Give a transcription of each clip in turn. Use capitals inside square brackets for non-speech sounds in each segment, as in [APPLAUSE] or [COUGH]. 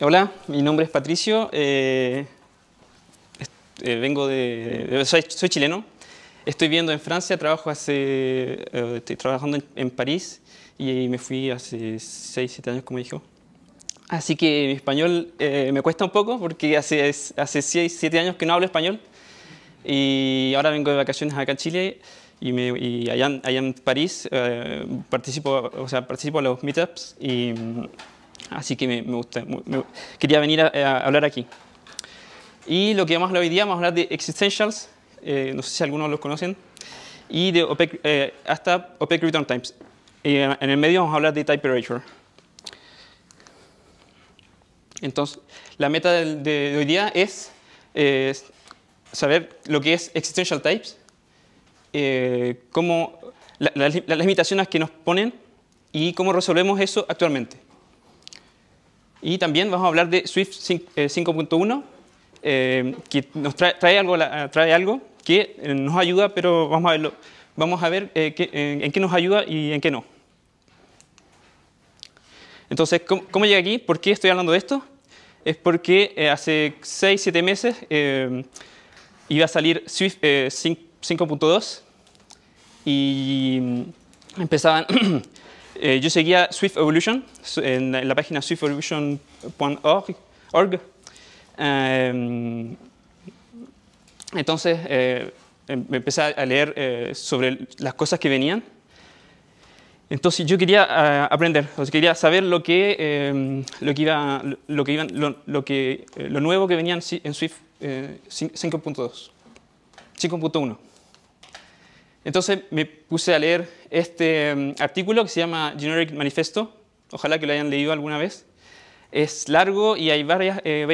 Hola, mi nombre es Patricio. Eh, eh, vengo de, soy, chileno. Estoy viviendo en Francia, trabajo hace, eh, estoy trabajando en, París y me fui hace 6, 7 años, como dijo. Así que mi español me cuesta un poco porque hace, hace 6, 7 años que no hablo español y ahora vengo de vacaciones acá en Chile y, me, allá, en París participo, o sea, participo a los meetups y Así que me, me gusta, quería venir a, hablar aquí. Y lo que vamos a hablar hoy día, vamos a hablar de Existentials, eh, no sé si algunos los conocen, y de eh, hasta OPEC Return Times. Eh, en, el medio vamos a hablar de type erasure. Entonces, la meta de, hoy día es saber lo que es Existential Types, cómo, las limitaciones que nos ponen y cómo resolvemos eso actualmente. Y también vamos a hablar de Swift 5.1, eh, eh, que nos trae, algo, eh, trae algo que nos ayuda, pero vamos a verlo. Vamos a ver en, qué nos ayuda y en qué no. Entonces, ¿cómo, llegué aquí? ¿Por qué estoy hablando de esto? Es porque hace 6, 7 meses iba a salir Swift 5.2 y mm, empezaban [CLEARS THROAT] Eh, yo seguía Swift Evolution en la, página swiftevolution.org. Em, entonces eh, em, empecé a leer eh, sobre las cosas que venían. Entonces yo quería eh, aprender, o quería saber lo que, em, lo iba, lo que, iban, lo, que lo nuevo que venían en Swift 5.2, 5.1. Entonces me puse a leer este mm, artículo que se llama Generic Manifesto. Ojalá que lo hayan leído alguna vez. Es largo y hay varias, eh,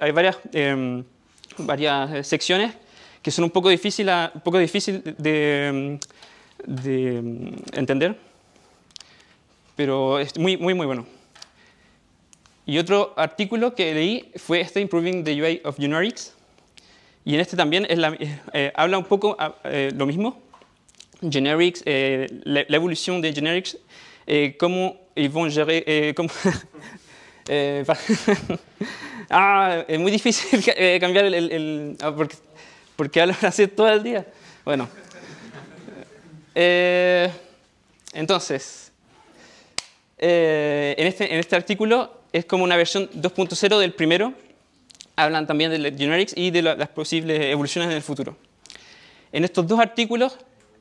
hay varias, em, varias eh, secciones que son un poco difícil, poco difícil de, mm, mm, entender, pero es muy, muy, muy bueno. Y otro artículo que leí fue este Improving the UI of Generics, y en este también es eh, eh, habla un poco ah, eh, lo mismo, generics, la, evolución de generics, cómo [LAUGHS] [LAUGHS] ah, es muy difícil [LAUGHS] cambiar el... el, ah, porque, porque hablan así todo el día. Bueno. entonces, en, este, en este artículo es como una versión 2.0 del primero, hablan también de generics y de las posibles evoluciones en el futuro. En estos dos artículos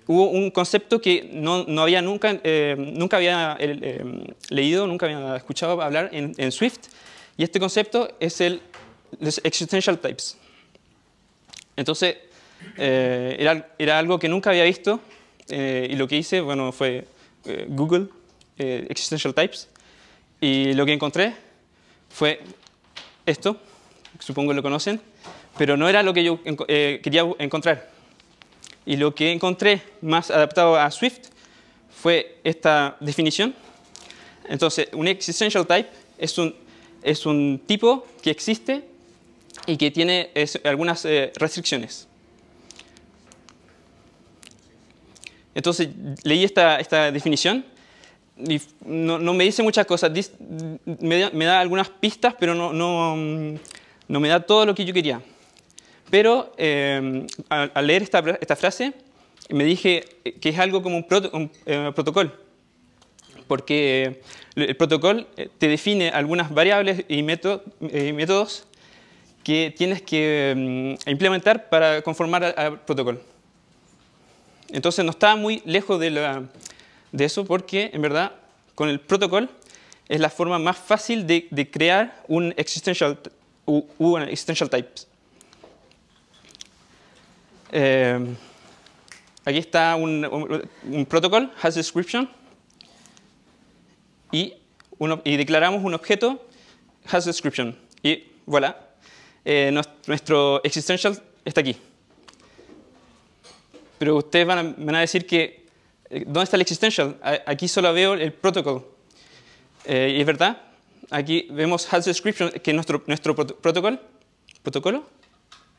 hubo un concepto que no, no había nunca, eh, nunca había eh, eh, leído, nunca había escuchado hablar en, Swift, y este concepto es el los existential types. Entonces, era, era, algo que nunca había visto, y lo que hice bueno, fue Google existential types, y lo que encontré fue esto supongo lo conocen, pero no era lo que yo eh, quería encontrar. Y lo que encontré más adaptado a Swift fue esta definición. Entonces, un existential type es un, es un tipo que existe y que tiene algunas eh, restricciones. Entonces, leí esta, esta definición y no, me dice muchas cosas. Me da, algunas pistas, pero no, no mm, no me da todo lo que yo quería. Pero em, al, leer esta, frase me dije que es algo como un, eh, protocolo, porque eh, el protocolo eh, te define algunas variables y, métodos que tienes que em, implementar para conformar al protocolo. Entonces no estaba muy lejos de, eso porque en verdad con el protocolo es la forma más fácil de, de crear un existential U, existential Types. Em, aquí está un, un, protocol, has description, y, declaramos un objeto has description. Y voilà, eh, nuestro existential está aquí. Pero ustedes van a, decir que, eh, ¿dónde está el existential? aquí solo veo el protocol. Eh, y es verdad, Aquí vemos has description, que es nuestro, nuestro protocolo. ¿Protocolo?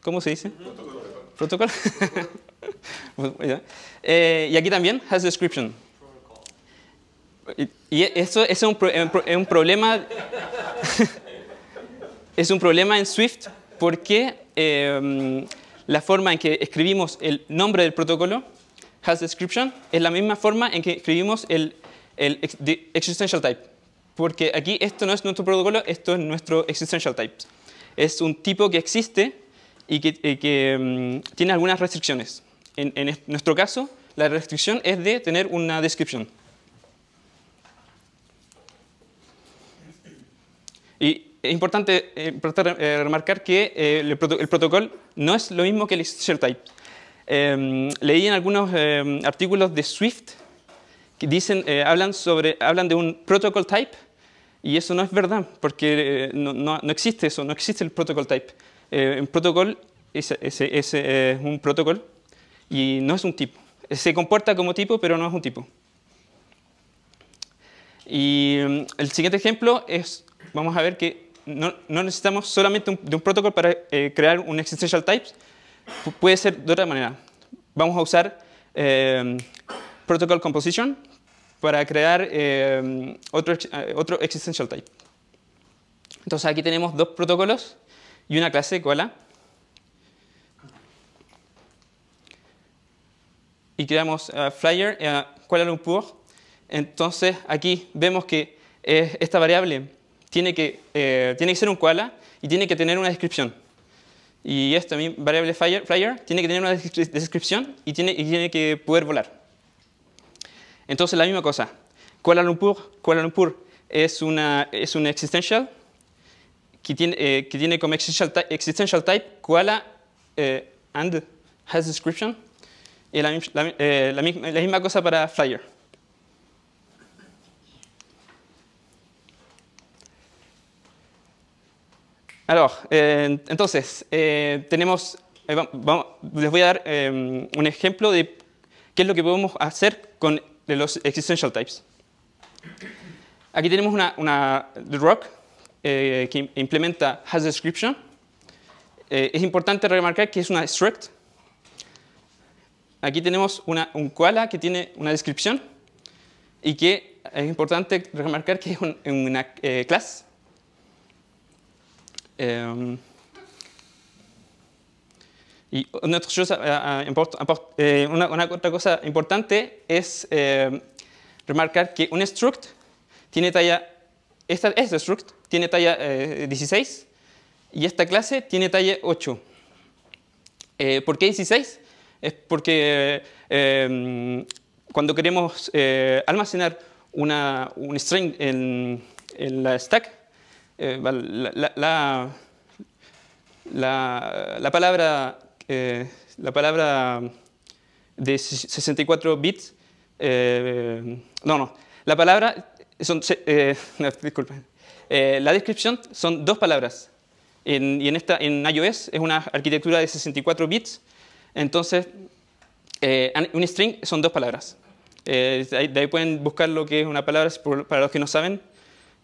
¿Cómo se dice? Protocolo. ¿Protocolo? [LAUGHS] Eh, y aquí también has description. Y, eso, es un, problema. [LAUGHS] es un problema en Swift porque em, la forma en que escribimos el nombre del protocolo, has description, es la misma forma en que escribimos el, el existential type porque aquí esto no es nuestro protocolo, esto es nuestro existential type Es un tipo que existe y que, mm, tiene algunas restricciones. En, nuestro caso, la restricción es de tener una descripción. Y es importante, eh, eh, remarcar que eh, el, protocolo no es lo mismo que el existential type. Em, leí en algunos em, artículos de Swift que dicen, hablan, sobre, hablan de un protocol type y eso no es verdad, porque eh, no, no, no, existe eso, no existe el protocol type. Eh, un protocol es, es, es un protocolo y no es un tipo. Se comporta como tipo, pero no es un tipo. Y mm, el siguiente ejemplo es, vamos a ver que no, no necesitamos solamente un, de un protocol para eh, crear un existential type, puede ser de otra manera. Vamos a usar eh, protocol composition para crear eh, otro, eh, otro existential type. Entonces aquí tenemos dos protocolos y una clase cuala Y creamos eh, flyer, uh, Kuala Lumpur. Entonces aquí vemos que esta variable tiene que, tiene que ser un koala y tiene que tener una descripción. Y esta variable flyer, flyer tiene que tener una descripción y tiene, y tiene que poder volar. Entonces, la misma cosa. Kuala Lumpur, es una, es un existential que tiene, eh, que tiene como existential, type, existential type Kuala eh, and has description. Y la, eh, misma, cosa para flyer. entonces, tenemos, les voy a dar un ejemplo de qué es lo que podemos hacer con de los existential types. Aquí tenemos una, una Rock eh, que implementa has description. Eh, es importante remarcar que es una struct. Aquí tenemos una, un koala que tiene una descripción y que es importante remarcar que es una eh, clase. Em, y eh, eh, eh, una otra cosa, importante es remarcar que un struct tiene talla, esta, este struct tiene talla 16 y esta clase tiene talla 8. ¿Por qué 16? Es porque mm, cuando queremos almacenar una, un string en, la stack, la, la, palabra eh, la palabra de 64 bits, eh, no, no, la palabra, son, eh, [LAUGHS] disculpen, la descripción son dos palabras. En, y en, esta, en iOS es una arquitectura de 64 bits, entonces un string son dos palabras. de ahí pueden buscar lo que es una palabra, para los que no saben,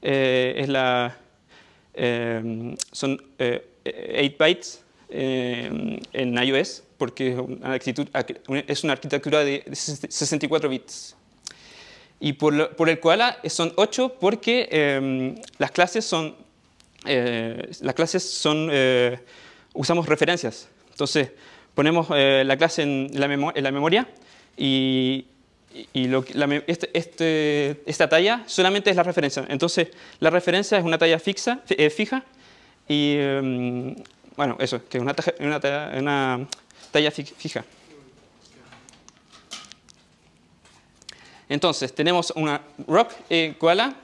es la, son 8 bytes en iOS, porque es una arquitectura de 64 bits. Y por, el Koala son 8 porque em, las clases son, eh, las clases son eh, usamos referencias. Entonces, ponemos eh, la clase en la, memoria y, este, este, esta talla solamente es la referencia. Entonces, la referencia es una talla fija y, em, bueno, eso, que es una, talla, fija. Entonces, tenemos una rock igual eh, a,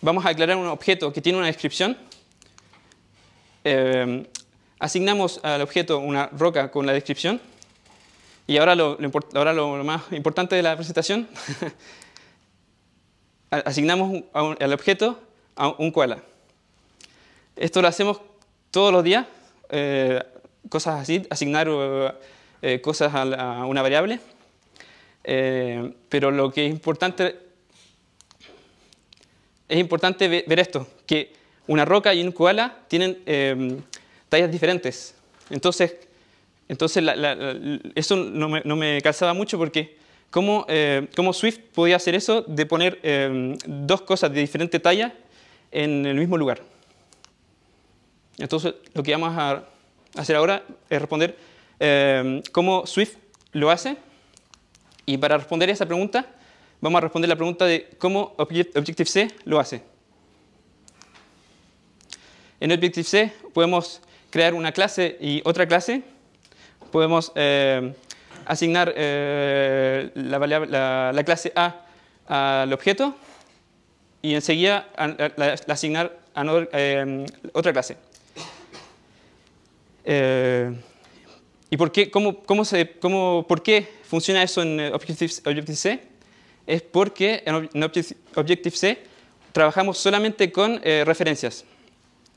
vamos a aclarar un objeto que tiene una descripción. Eh, asignamos al objeto una roca con la descripción. Y ahora lo, ahora lo, más importante de la presentación, [LAUGHS] asignamos al objeto un koala. Esto lo hacemos todos los días, eh, cosas así, asignar eh, eh, cosas a, una variable. pero lo que es importante es importante ver esto, que una roca y un koala tienen tallas diferentes. Entonces, entonces eso no me, no calzaba mucho porque ¿cómo, cómo Swift podía hacer eso de poner dos cosas de diferente talla en el mismo lugar? Entonces, lo que vamos a hacer ahora es responder eh, cómo Swift lo hace. Y para responder esa pregunta, vamos a responder la pregunta de cómo Objective-C lo hace. En Objective-C podemos crear una clase y otra clase. Podemos eh, asignar eh, la, clase A al objeto y enseguida la, asignar otra clase. Eh, ¿Y por qué, cómo, cómo se, cómo, por qué funciona eso en eh, Objective-C? es porque en Objective-C trabajamos solamente con eh, referencias.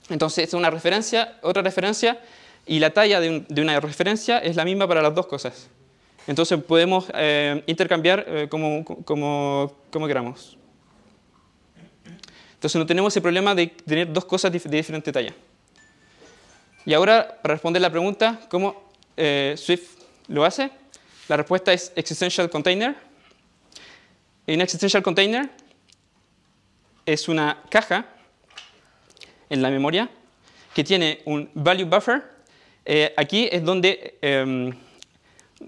Entonces, es una referencia, otra referencia, y la talla de, una referencia es la misma para las dos cosas. Entonces, podemos intercambiar como, como, queramos. Entonces, no tenemos el problema de tener dos cosas de diferente talla. Y ahora, para responder la pregunta, ¿cómo eh, Swift lo hace? La respuesta es Existential Container. un Existential Container es una caja en la memoria que tiene un value buffer. Eh, aquí es donde em,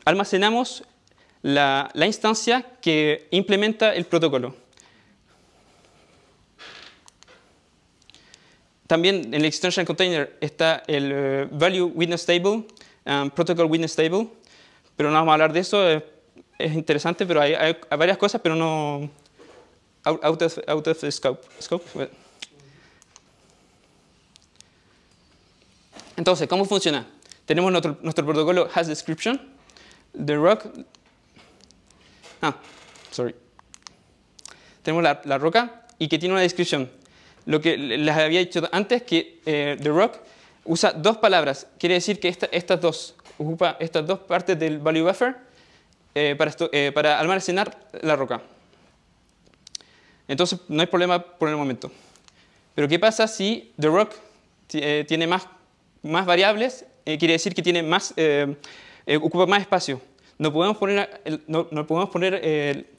almacenamos la, instancia que implementa el protocolo. También en el extension container está el eh, value witness table, um, protocol witness table, pero no vamos a hablar de eso, es, interesante, pero hay, varias cosas, pero no out, of, scope. Entonces, ¿cómo funciona? Tenemos nuestro, protocolo has description, the rock, ah, sorry, tenemos la roca y que tiene una descripción lo que les había dicho antes, que eh, The Rock usa dos palabras. Quiere decir que estas dos, ocupa estas dos partes del value buffer eh, para, eh, para almacenar la roca. Entonces no hay problema por el momento. Pero ¿qué pasa si The Rock tiene más, más variables? quiere decir que tiene más, ocupa más espacio. No podemos poner, no, no podemos poner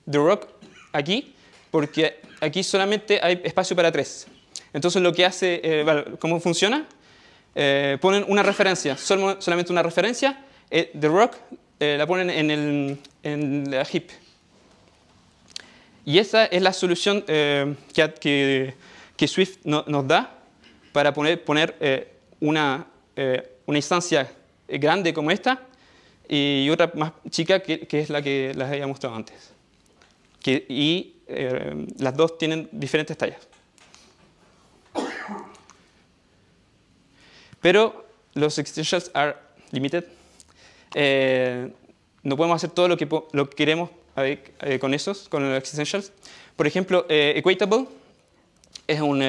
The Rock aquí porque aquí solamente hay espacio para tres. Entonces lo que hace, eh, ¿cómo funciona? Eh, ponen una referencia, solamente una referencia, eh, The Rock la ponen en, el, la heap. Y esa es la solución que, que, Swift nos da para poner, poner una, una instancia grande como esta y otra más chica que, es la que les había mostrado antes. y eh, las dos tienen diferentes tallas. Pero los existentials are limited. Eh, no podemos hacer todo lo que, queremos eh, con esos, con los existentials. Por ejemplo, Equatable es un,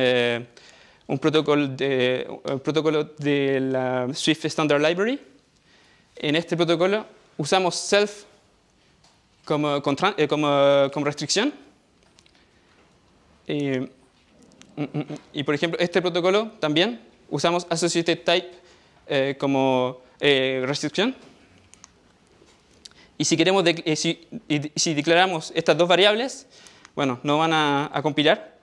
protocolo de, de la Swift Standard Library. En este protocolo usamos self como restricción Mm, mm, mm. y por ejemplo, este protocolo también usamos associated type eh, como eh, restricción. Y si, queremos eh, de, si, si, declaramos estas dos variables, bueno, no van a, compilar,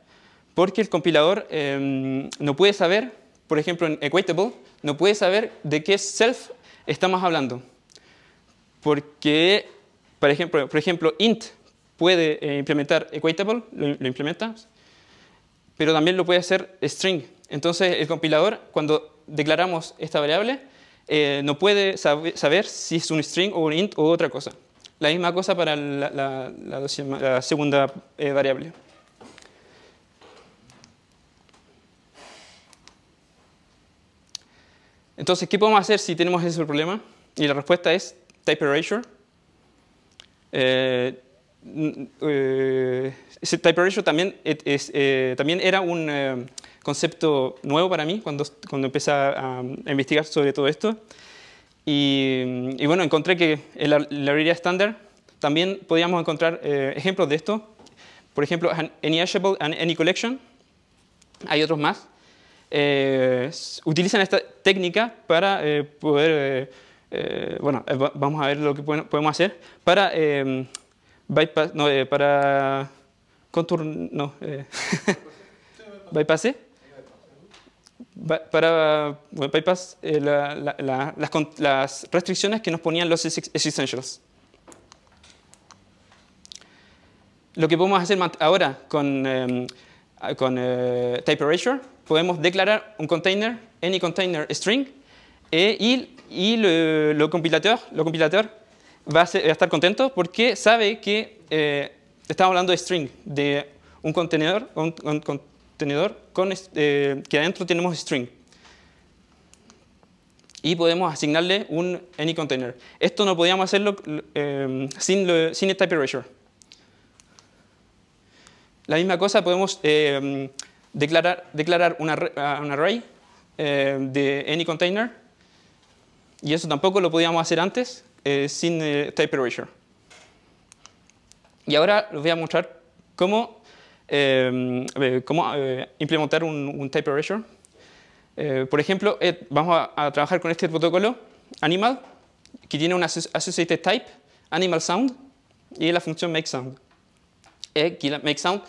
porque el compilador em, no puede saber, por ejemplo en equatable, no puede saber de qué self estamos hablando. Porque, por ejemplo, por ejemplo int puede implementar equatable, lo, lo implementa, pero también lo puede hacer string. Entonces el compilador, cuando declaramos esta variable, eh, no puede saber si es un string o un int o otra cosa. La misma cosa para la, la, segunda eh, variable. Entonces, ¿qué podemos hacer si tenemos ese problema? Y la respuesta es type erasure. Eh, Mm, eh, ese type ratio también, es, eh, también era un eh, concepto nuevo para mí cuando, cuando empecé a, investigar sobre todo esto. Y, bueno, encontré que en la librería estándar también podíamos encontrar eh, ejemplos de esto. Por ejemplo, Anyashable and Any Collection. Hay otros más. utilizan esta técnica para poder, bueno, vamos a ver lo que podemos hacer, para bypass, no, eh, para no, eh, [LAUGHS] bypassé. para bypass eh, las, restricciones que nos ponían los essentials. Lo que podemos hacer ahora con, con type erasure, podemos declarar un container, any container string, y, y lo compilador, lo compilador, va a, estar contento porque sabe que eh, estamos hablando de string, de un contenedor, un, contenedor con, eh, que adentro tenemos string. Y podemos asignarle un any container. Esto no podíamos hacerlo eh, sin, sin el type erasure. La misma cosa, podemos declarar, declarar un array de any container. Y eso tampoco lo podíamos hacer antes eh, sin eh, type erasure. Y ahora les voy a mostrar cómo, eh, cómo implementar un, type erasure. por ejemplo, vamos a, trabajar con este protocolo animal, que tiene un associated type, animal sound, y la función make sound. que make sound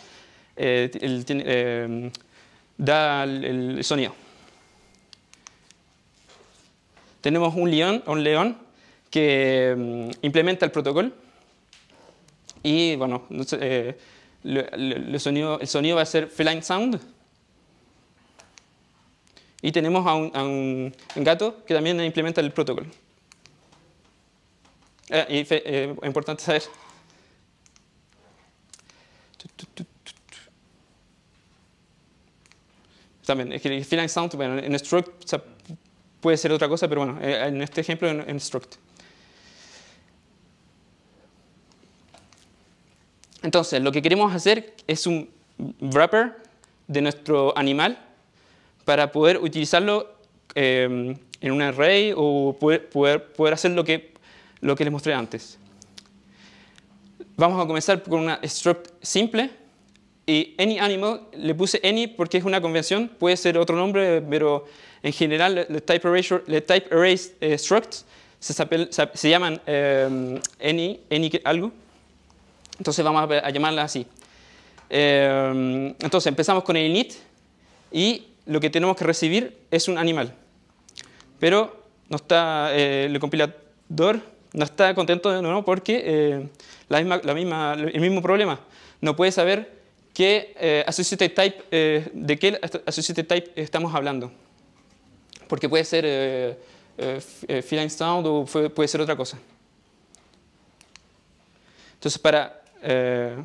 da el, sonido tenemos un león, un león que mm, implementa el protocolo. Y bueno, eh, sonido, el sonido va a ser feline sound. Y tenemos a un, gato que también implementa el protocolo. Ah, y eh, es importante saber. También, sound, bueno, en struct puede ser otra cosa, pero bueno, eh, en este ejemplo en, en struct. Entonces, lo que queremos hacer es un wrapper de nuestro animal para poder utilizarlo em, en un array o poder, hacer lo que, lo les mostré antes. Vamos a comenzar con una struct simple y any animal, le puse any porque es una convención, puede ser otro nombre, pero en general los type arrays, eh, structs se, llaman em, any, any algo. Entonces vamos a llamarla así. Eh, entonces empezamos con el init y lo que tenemos que recibir es un animal. Pero no está, eh, el compilador no está contento de nuevo porque eh, la misma, la misma, el mismo problema. No puede saber qué associated type, de qué associated type estamos hablando. Porque puede ser feline sound o puede ser otra cosa. Entonces, para eh,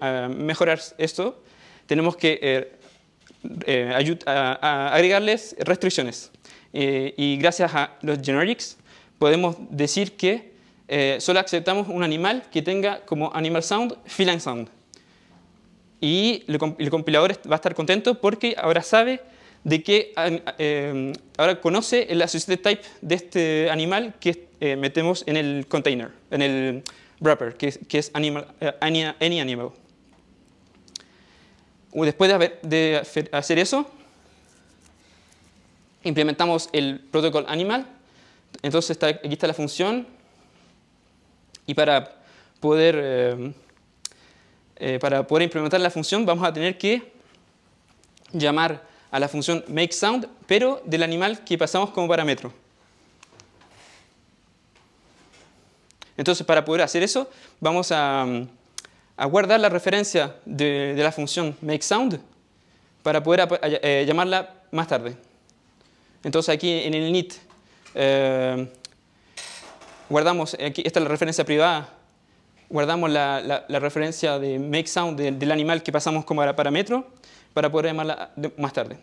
a mejorar esto, tenemos que eh, eh a, agregarles restricciones. y gracias a los generics podemos decir que eh, solo aceptamos un animal que tenga como animal sound feline sound. Y el compilador va a estar contento porque ahora sabe de que ahora conoce el associated type de este animal que metemos en el container, en el wrapper, que es, que animal, eh, any, any, animal. Uh, después de, haber, de hacer eso, implementamos el protocol animal. Entonces está, aquí está la función. Y para poder, eh, eh, para poder implementar la función vamos a tener que llamar a la función make sound, pero del animal que pasamos como parámetro. Entonces, para poder hacer eso, vamos a, guardar la referencia de, la función makeSound para poder eh, eh, llamarla más tarde. Entonces, aquí en el init eh, guardamos, aquí esta es la referencia privada, guardamos la, referencia de makeSound sound del animal que pasamos como parámetro para poder llamarla más tarde.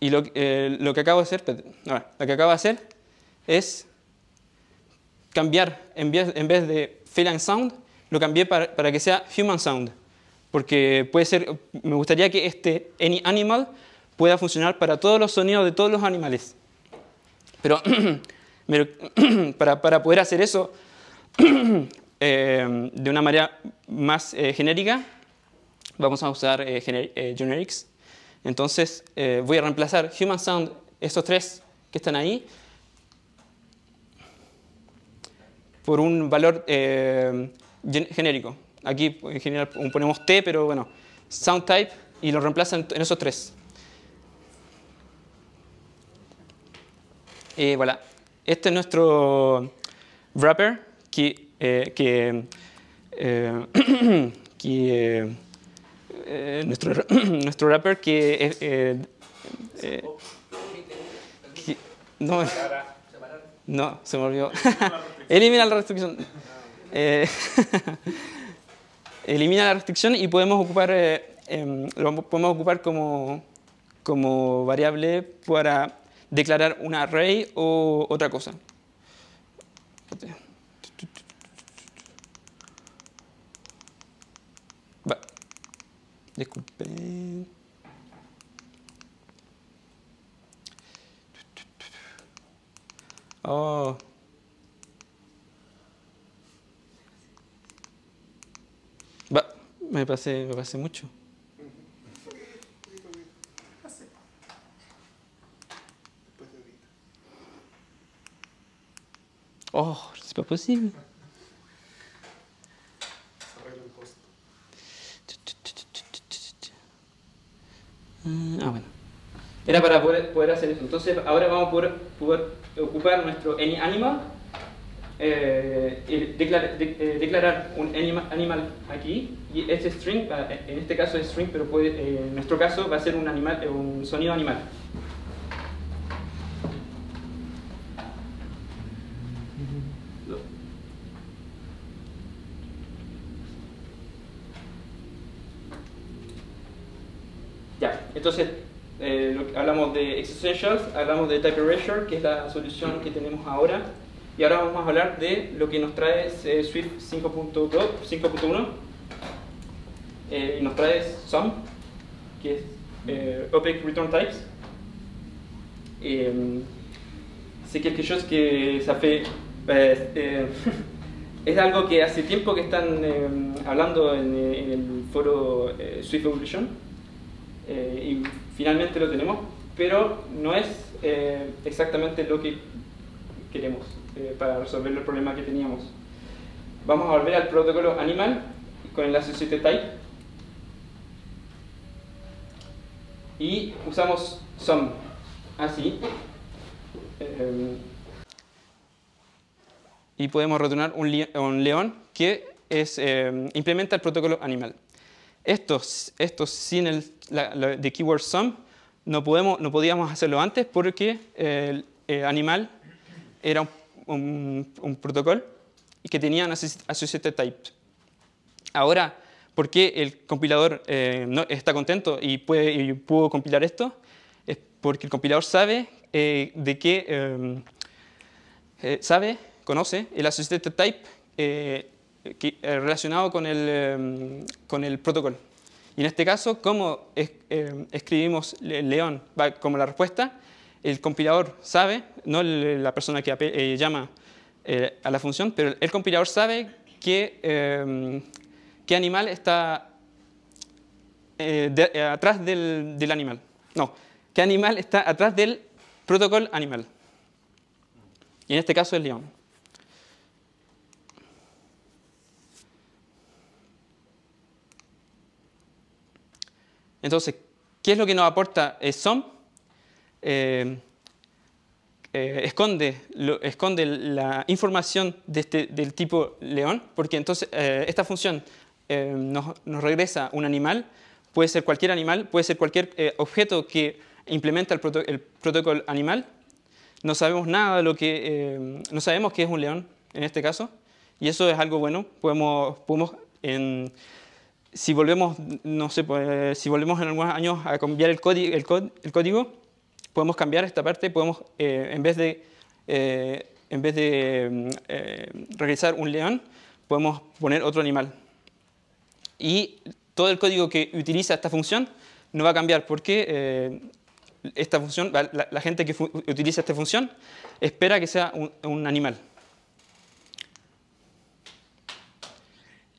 Y lo, eh, lo que acabo de hacer, lo que acabo de hacer es cambiar, en vez, en vez de Feline Sound, lo cambié para, para, que sea Human Sound, porque puede ser, me gustaría que este Any Animal pueda funcionar para todos los sonidos de todos los animales. Pero [CLEARS THROAT] [CLEARS THROAT] para, para, poder hacer eso [CLEARS THROAT] em, de una manera más eh, genérica, vamos a usar eh, generics. Entonces eh, voy a reemplazar Human Sound, estos tres que están ahí, por un valor eh, genérico. Aquí en general ponemos T, pero bueno, Sound Type y lo reemplazan en esos tres. Eh, voilà. Este es nuestro wrapper que, eh, que [CLEARS THROAT] Eh, nuestro, [CLEARS THROAT] nuestro rapper que, es... Eh, eh, [LAUGHS] no, se me olvidó. [LAUGHS] [LAUGHS] Elimina la restricción. elimina la restricción y podemos ocupar, em, lo podemos ocupar como, como variable para declarar un array o otra cosa. découper. Oh Bah, me passe, me passe, mucho. Oh, c'est pas possible. Mm, ah, bueno. Era para poder, hacer eso. Entonces ahora vamos a poder, ocupar nuestro animal eh, eh, declarar, un animal animal aquí y este string, ah, en este caso es string, pero puede, eh, en nuestro caso va a ser un, animal, un sonido animal. Entonces, eh, hablamos de Essentials, hablamos de Type Erasure, que es la solución que tenemos ahora, y ahora vamos a hablar de lo que nos trae eh, Swift 5.1, eh, y nos trae SOM, que es Opaque Return Types. Así que chose que ça fait... [LAUGHS] es algo que hace tiempo que están hablando en, el foro Swift Evolution, eh, y finalmente lo tenemos, pero no es eh, exactamente lo que queremos eh, para resolver el problema que teníamos. Vamos a volver al protocolo animal con el associated type y usamos some así y podemos retornar un, un león que es, implementa el protocolo animal. Esto estos sin el de keyword sum no, podemos, no podíamos hacerlo antes porque el, animal era un, un, y que tenía un associated type. Ahora, ¿por qué el compilador eh, no, está contento y, puede, pudo compilar esto? Es porque el compilador sabe eh, de qué, eh, sabe, conoce el associated type eh, eh, relacionado em, con el, protocolo. Y en este caso, ¿cómo em, escribimos el escribimos León como la respuesta? El compilador sabe, no la persona que eh, llama a la función, pero el compilador sabe qué, em, qué animal está atrás del, animal. No, qué animal está atrás del protocolo animal. Y en este caso es león. Entonces, ¿qué es lo que nos aporta SOM? Eh, eh, esconde, la información este, del tipo león, porque entonces eh, esta función nos, regresa un animal, puede ser cualquier animal, puede ser cualquier objeto que implementa el, protocolo animal. No sabemos nada de lo que, no sabemos qué es un león en este caso, y eso es algo bueno, podemos, si volvemos, no pues, eh, si volvemos en algunos años a cambiar el, el, el código, podemos cambiar esta parte, podemos, eh, en vez de, eh, en vez de mm, regresar un león, podemos poner otro animal. Y todo el código que utiliza esta función no va a cambiar porque esta función, la, gente que utiliza esta función espera que sea un animal.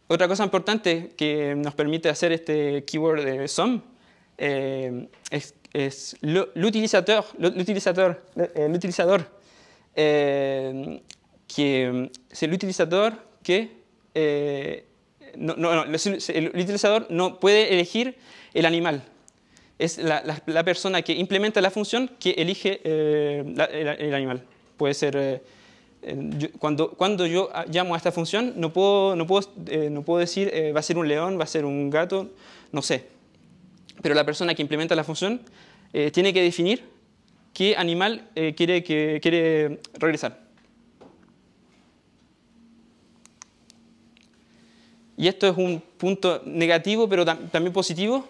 Otra cosa importante que nos permite hacer este keyword de SOM eh, es, es eh, que es el utilizador que eh, no, no, el utilizador no puede elegir el animal. Es la, persona que implementa la función que elige eh, el, el, animal. Puede ser cuando, cuando yo ah, llamo a esta función, no puedo, no puedo, eh, no puedo decir eh, va a ser un león, va a ser un gato, no sé. Pero la persona que implementa la función eh, tiene que definir qué animal quiere, que, quiere regresar. Y esto es un punto negativo, pero también positivo,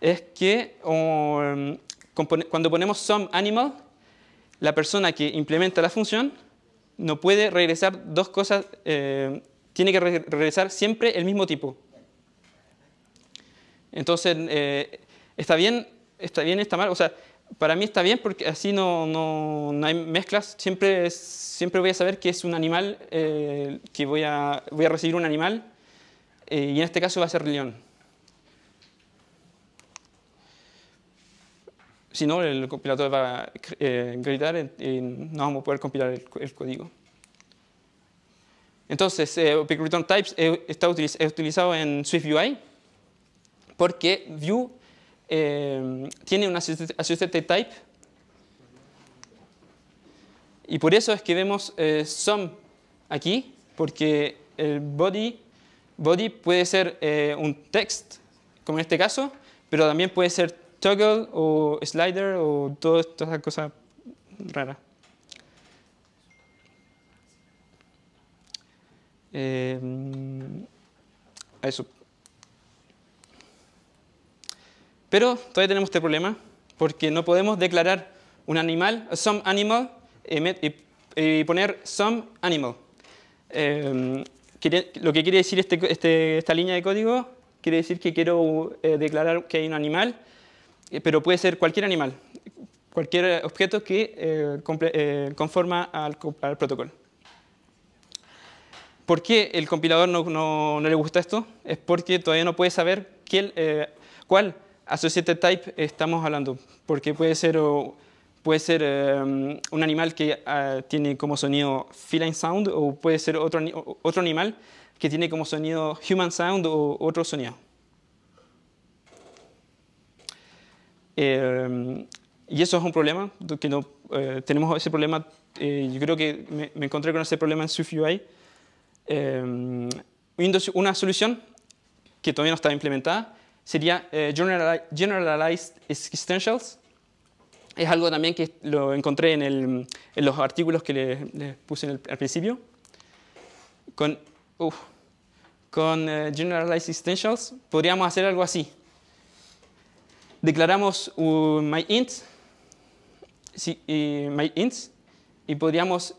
es que mm, cuando ponemos some animal, la persona que implementa la función no puede regresar dos cosas, eh, tiene que regresar siempre el mismo tipo. Entonces, eh, está bien, está bien, está mal. O sea, para mí está bien porque así no, no, hay mezclas. Siempre, siempre voy a saber que es un animal, eh, que voy a, voy a recibir un animal, y en este caso va a ser león. Si no, el compilador va a eh, gritar y no vamos a poder compilar el, código. Entonces, eh, Return Types está es utilizado en SwiftUI porque View eh, tiene un associated type y por eso es que vemos eh, some aquí, porque el body, body puede ser eh, un text, como en este caso, pero también puede ser toggle o slider o todas esas cosas raras. Eh, eso. Pero todavía tenemos este problema porque no podemos declarar un animal, some animal, y poner some animal. Eh, lo que quiere decir este, este, esta línea de código, quiere decir que quiero eh, declarar que hay un animal eh, pero puede ser cualquier animal, cualquier objeto que eh, eh, conforma al, protocolo. ¿Por qué el compilador no, le gusta esto? Es porque todavía no puede saber cuál associated type estamos hablando, porque puede ser, o, puede ser un animal que ah, tiene como sonido feline sound o puede ser otro, otro animal que tiene como sonido human sound o otro sonido. Eh, y eso es un problema, que no, eh, tenemos ese problema, eh, yo creo que me, encontré con ese problema en SwiftUI. una solución que todavía no está implementada sería Generalized Existentials. Es algo también que lo encontré en, los artículos que les puse al principio. Con, con Generalized Existentials podríamos hacer algo así declaramos un uh, myInt, my y podríamos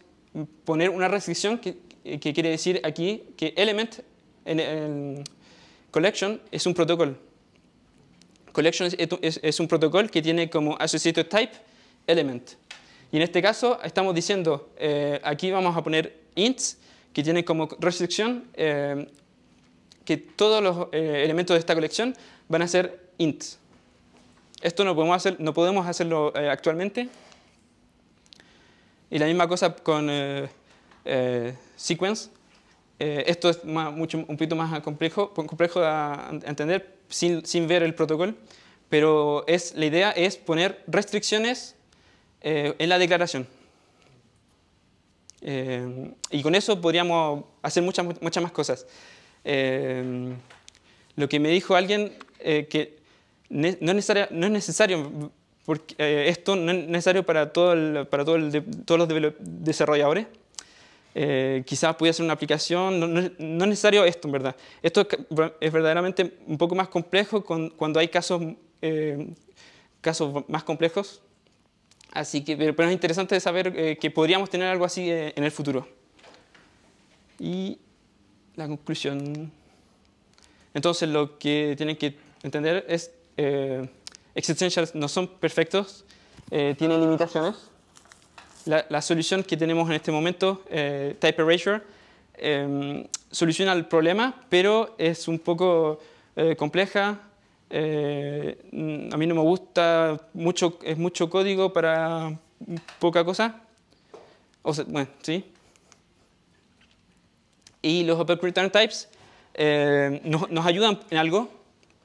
poner una restricción que, quiere decir aquí que element en el collection es un protocolo. Collection es, un protocolo que tiene como associated type element. Y en este caso estamos diciendo, eh, aquí vamos a poner ints que tiene como restricción eh, que todos los eh, elementos de esta colección van a ser ints. Esto no podemos, hacer, no podemos hacerlo eh, actualmente. Y la misma cosa con eh, eh, sequence. esto es mucho, un poquito más complejo, complejo de entender sin, sin ver el protocolo, pero es, la idea es poner restricciones en la declaración. y con eso podríamos hacer muchas, muchas más cosas. lo que me dijo alguien eh, que no es, necesario, no es porque, eh, esto no es necesario para, todo para todo todos los desarrolladores. Eh, quizás pudiera ser una aplicación, no, es necesario esto en verdad. Esto es, verdaderamente un poco más complejo cuando hay casos, eh, casos más complejos. Así que, pero es interesante saber que podríamos tener algo así en el futuro. Y la conclusión. Entonces lo que tienen que entender es eh, Existentials no son perfectos, eh, tienen limitaciones. La, solución que tenemos en este momento, eh, Type Erasure, eh, soluciona el problema, pero es un poco compleja. a mí no me gusta, mucho, es mucho código para poca cosa. Y los Open Return Types nos ayudan en algo,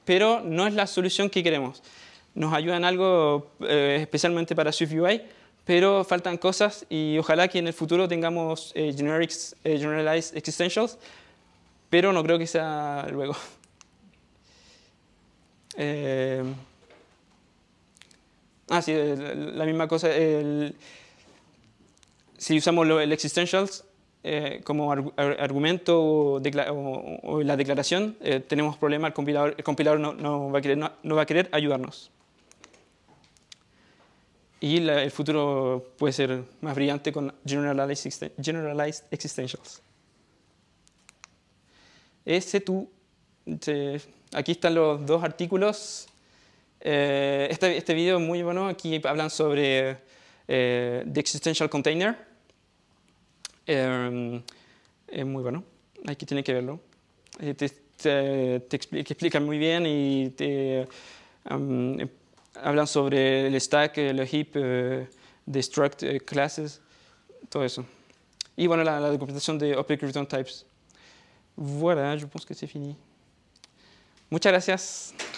pero no es la solución que queremos. Nos ayudan algo eh, especialmente para SwiftUI, pero faltan cosas y ojalá que en el futuro tengamos eh, generics, eh, Generalized Existentials, pero no creo que sea luego. [LAUGHS] ah, sí, la misma cosa. si usamos el Existentials, eh, como argumento o, la declaración, eh, tenemos problemas, el compilador, no, va a querer, no, va a querer, ayudarnos. Y el futuro puede ser más brillante con Generalized, generalized Existentials. Ese tú, aquí están los dos artículos. Eh, este, este video es muy bueno, aquí hablan sobre The Existential Container Em, es muy bueno, aquí tiene que verlo. Eh, te, te, explican muy bien y te, eh, hablan sobre el stack, el heap, eh, destruct classes, todo eso. Y bueno, la, documentación de Object Types. Voilà, je pense que c'est fini. Muchas gracias.